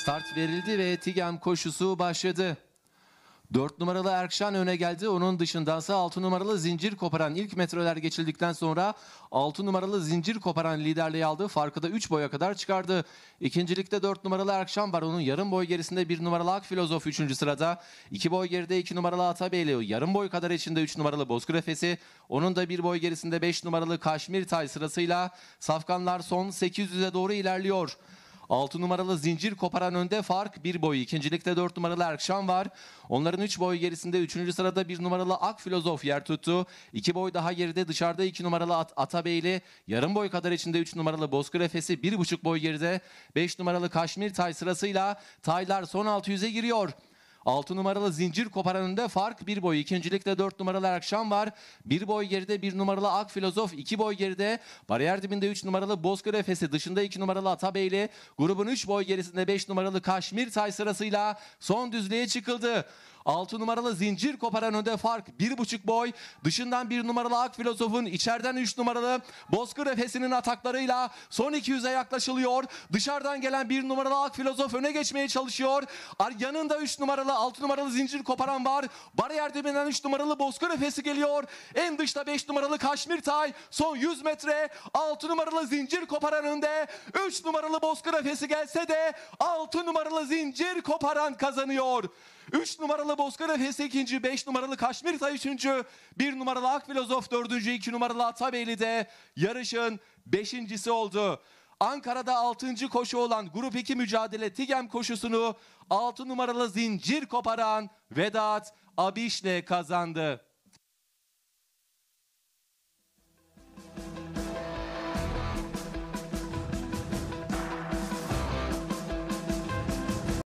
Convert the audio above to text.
Start verildi ve Tigem koşusu başladı. 4 numaralı Erkşan öne geldi. Onun dışındansa 6 numaralı zincir koparan ilk metreler geçildikten sonra 6 numaralı zincir koparan liderliği aldı. Farkı da 3 boya kadar çıkardı. İkincilikte 4 numaralı Erkşan var. Onun yarım boy gerisinde 1 numaralı Ak Filozof 3. sırada. 2 boy geride 2 numaralı Atabeyli. Yarım boy kadar içinde 3 numaralı Bozkır Efesi. Onun da 1 boy gerisinde 5 numaralı Kaşmir Tay sırasıyla Safkanlar son 800'e doğru ilerliyor. 6 numaralı zincir koparan önde fark bir boyu. İkincilikte 4 numaralı Erkşan var. Onların 3 boy gerisinde 3. sırada 1 numaralı Ak Filozof yer tuttu. 2 boy daha geride dışarıda 2 numaralı At Atabeyli. Yarım boy kadar içinde 3 numaralı Bozkır Efes'i 1,5 boy geride. 5 numaralı Kaşmir Tay sırasıyla Taylar son 600'e giriyor. 6 numaralı zincir koparanında fark bir boy. İkincilikte 4 numaralı Akşam var. Bir boy geride bir numaralı Ak Filozof. iki boy geride. Bariyer dibinde 3 numaralı Bozkır Efes'i. Dışında 2 numaralı Atabeyli. Grubun 3 boy gerisinde 5 numaralı Kaşmir Tay sırasıyla son düzlüğe çıkıldı. 6 numaralı zincir koparan önde fark 1,5 boy. Dışından 1 numaralı Ak Filozof'un içeriden 3 numaralı Bozkır Efesi'nin ataklarıyla son 200'e yaklaşılıyor. Dışarıdan gelen 1 numaralı Ak Filozof öne geçmeye çalışıyor. Yanında 3 numaralı 6 numaralı zincir koparan var. Bariyer dibinden 3 numaralı Bozkır Efesi geliyor. En dışta 5 numaralı Kaşmir Tay son 100 metre 6 numaralı zincir koparan önde 3 numaralı Bozkır Efesi gelse de 6 numaralı zincir koparan kazanıyor. 3 numaralı numaralı Bozkır Efes ikinci, 5 numaralı Kaşmirta üçüncü, 1 numaralı akfilozof, Filozof dördüncü, 2 numaralı Atabeyli de yarışın beşincisi oldu. Ankara'da 6. koşu olan Grup 2 mücadele Tigem koşusunu 6 numaralı zincir koparan Vedat Abiş'le kazandı.